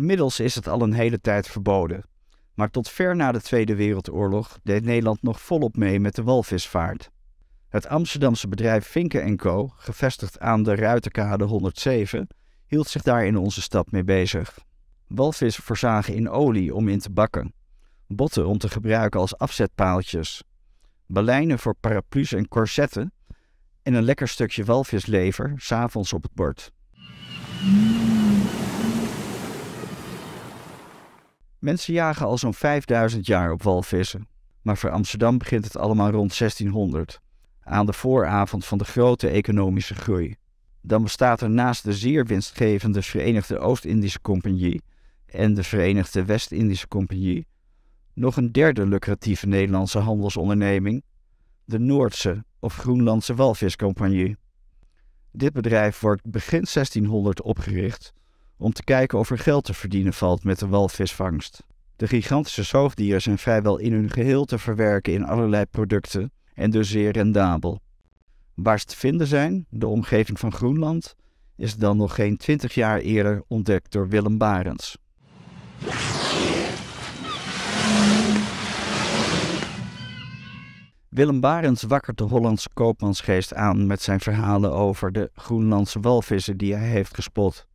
Inmiddels is het al een hele tijd verboden. Maar tot ver na de Tweede Wereldoorlog deed Nederland nog volop mee met de walvisvaart. Het Amsterdamse bedrijf Vinken Co., gevestigd aan de Ruiterkade 107, hield zich daar in onze stad mee bezig. Walvis verzagen in olie om in te bakken, botten om te gebruiken als afzetpaaltjes, baleinen voor paraplu's en corsetten en een lekker stukje walvislever s'avonds op het bord. Mensen jagen al zo'n 5000 jaar op walvissen, maar voor Amsterdam begint het allemaal rond 1600, aan de vooravond van de grote economische groei. Dan bestaat er naast de zeer winstgevende Verenigde Oost-Indische Compagnie en de Verenigde West-Indische Compagnie nog een derde lucratieve Nederlandse handelsonderneming, de Noordse of Groenlandse Walviscompagnie. Dit bedrijf wordt begin 1600 opgericht om te kijken of er geld te verdienen valt met de walvisvangst. De gigantische zoogdieren zijn vrijwel in hun geheel te verwerken in allerlei producten en dus zeer rendabel. Waar ze te vinden zijn, de omgeving van Groenland, is dan nog geen twintig jaar eerder ontdekt door Willem Barents. Willem Barends wakkert de Hollandse koopmansgeest aan met zijn verhalen over de Groenlandse walvissen die hij heeft gespot.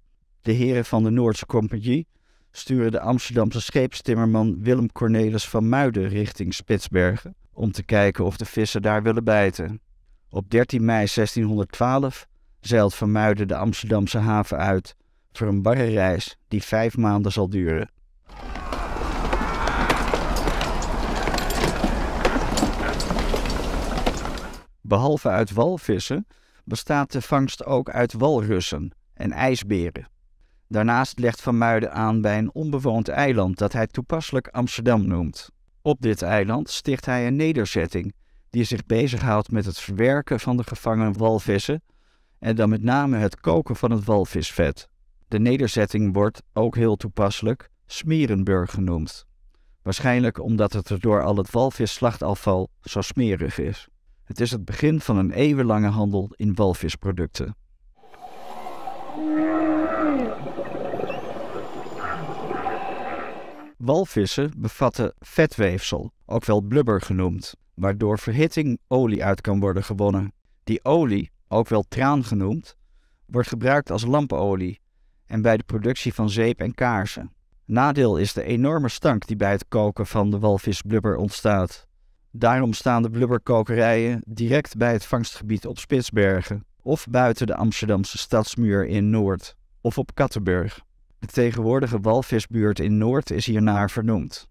De heren van de Noordse Compagnie sturen de Amsterdamse scheepstimmerman Willem Cornelis van Muiden richting Spitsbergen om te kijken of de vissen daar willen bijten. Op 13 mei 1612 zeilt van Muiden de Amsterdamse haven uit voor een barre reis die vijf maanden zal duren. Behalve uit walvissen bestaat de vangst ook uit walrussen en ijsberen. Daarnaast legt Van Muiden aan bij een onbewoond eiland dat hij toepasselijk Amsterdam noemt. Op dit eiland sticht hij een nederzetting die zich bezighoudt met het verwerken van de gevangen walvissen en dan met name het koken van het walvisvet. De nederzetting wordt, ook heel toepasselijk, Smerenburg genoemd. Waarschijnlijk omdat het er door al het walvisslachtafval zo smerig is. Het is het begin van een eeuwenlange handel in walvisproducten. Walvissen bevatten vetweefsel, ook wel blubber genoemd, waardoor verhitting olie uit kan worden gewonnen. Die olie, ook wel traan genoemd, wordt gebruikt als lampenolie en bij de productie van zeep en kaarsen. Nadeel is de enorme stank die bij het koken van de walvisblubber ontstaat. Daarom staan de blubberkokerijen direct bij het vangstgebied op Spitsbergen, of buiten de Amsterdamse stadsmuur in Noord, of op Kattenburg. De tegenwoordige walvisbuurt in Noord is hiernaar vernoemd.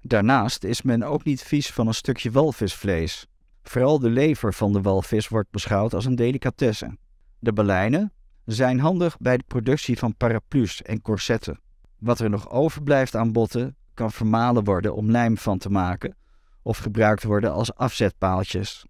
Daarnaast is men ook niet vies van een stukje walvisvlees. Vooral de lever van de walvis wordt beschouwd als een delicatesse. De baleinen zijn handig bij de productie van paraplu's en corsetten. Wat er nog overblijft aan botten kan vermalen worden om lijm van te maken of gebruikt worden als afzetpaaltjes.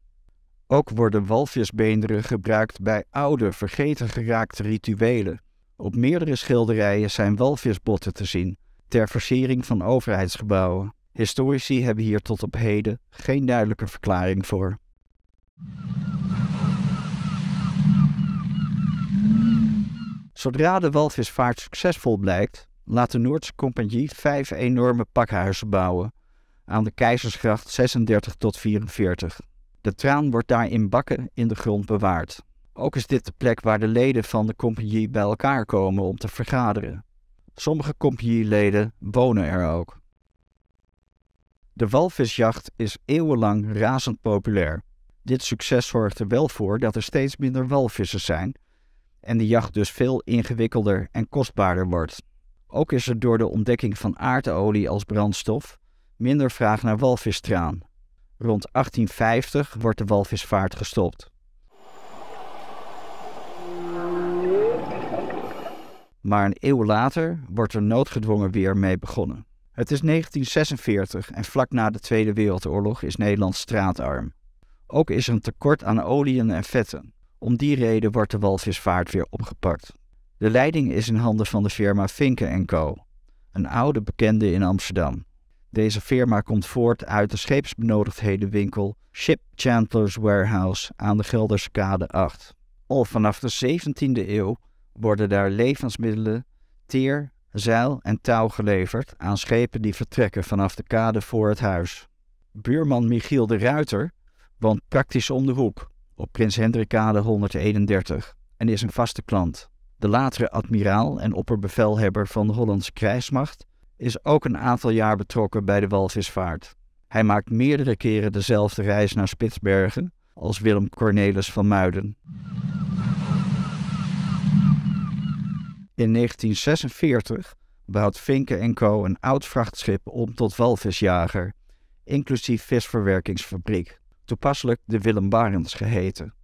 Ook worden walvisbeenderen gebruikt bij oude, vergeten geraakte rituelen. Op meerdere schilderijen zijn walvisbotten te zien, ter versiering van overheidsgebouwen. Historici hebben hier tot op heden geen duidelijke verklaring voor. Zodra de walvisvaart succesvol blijkt, laat de Noordse Compagnie vijf enorme pakhuizen bouwen aan de Keizersgracht 36 tot 44. De traan wordt daar in bakken in de grond bewaard. Ook is dit de plek waar de leden van de compagnie bij elkaar komen om te vergaderen. Sommige compagnieleden wonen er ook. De walvisjacht is eeuwenlang razend populair. Dit succes zorgt er wel voor dat er steeds minder walvissen zijn en de jacht dus veel ingewikkelder en kostbaarder wordt. Ook is er door de ontdekking van aardolie als brandstof minder vraag naar walvistraan Rond 1850 wordt de walvisvaart gestopt. Maar een eeuw later wordt er noodgedwongen weer mee begonnen. Het is 1946 en vlak na de Tweede Wereldoorlog is Nederland straatarm. Ook is er een tekort aan oliën en vetten. Om die reden wordt de walvisvaart weer opgepakt. De leiding is in handen van de firma Vinken Co., een oude bekende in Amsterdam. Deze firma komt voort uit de scheepsbenodigdhedenwinkel Ship Chandler's Warehouse aan de Kade 8. Al vanaf de 17e eeuw worden daar levensmiddelen, teer, zeil en touw geleverd aan schepen die vertrekken vanaf de kade voor het huis. Buurman Michiel de Ruiter woont praktisch om de hoek op Prins Hendrikade 131 en is een vaste klant. De latere admiraal en opperbevelhebber van de Hollandse krijgsmacht is ook een aantal jaar betrokken bij de walvisvaart. Hij maakt meerdere keren dezelfde reis naar Spitsbergen als Willem Cornelis van Muiden. In 1946 bouwt Finke en Co. een oud vrachtschip om tot walvisjager, inclusief visverwerkingsfabriek, toepasselijk de Willem Barents geheten.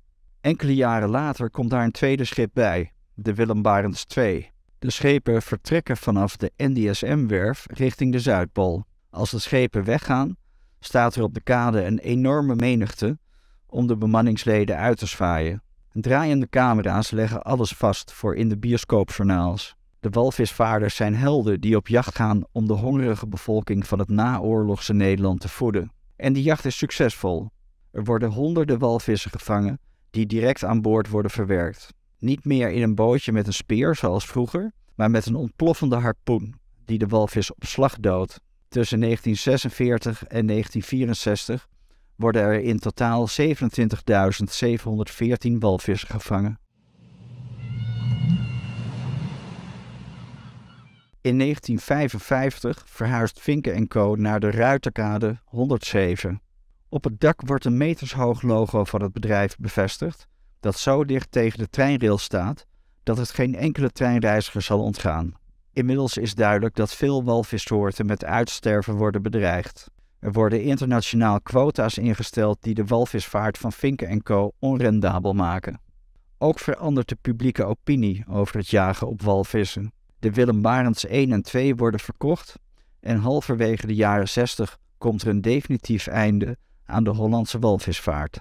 Enkele jaren later komt daar een tweede schip bij, de Willem Barents II, de schepen vertrekken vanaf de NDSM-werf richting de Zuidpool. Als de schepen weggaan, staat er op de kade een enorme menigte om de bemanningsleden uit te zwaaien. Draaiende camera's leggen alles vast voor in de bioscoopjournaals. De walvisvaarders zijn helden die op jacht gaan om de hongerige bevolking van het naoorlogse Nederland te voeden. En die jacht is succesvol. Er worden honderden walvissen gevangen die direct aan boord worden verwerkt. Niet meer in een bootje met een speer zoals vroeger, maar met een ontploffende harpoen die de walvis op slag doodt. Tussen 1946 en 1964 worden er in totaal 27.714 walvissen gevangen. In 1955 verhuist Vinken Co. naar de Ruiterkade 107. Op het dak wordt een metershoog logo van het bedrijf bevestigd dat zo dicht tegen de treinrail staat dat het geen enkele treinreiziger zal ontgaan. Inmiddels is duidelijk dat veel walvissoorten met uitsterven worden bedreigd. Er worden internationaal quota's ingesteld die de walvisvaart van Vinken en Co. onrendabel maken. Ook verandert de publieke opinie over het jagen op walvissen. De Willem Barentsz 1 en 2 worden verkocht en halverwege de jaren 60 komt er een definitief einde aan de Hollandse walvisvaart.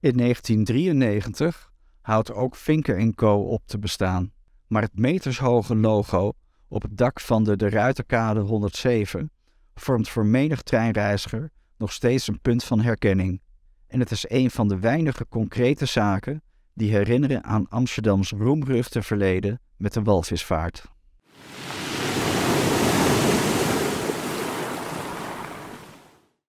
In 1993 houdt ook Vinken Co. op te bestaan, maar het metershoge logo op het dak van de De Ruiterkade 107 vormt voor menig treinreiziger nog steeds een punt van herkenning. En het is een van de weinige concrete zaken die herinneren aan Amsterdams roemruchte verleden met de walvisvaart.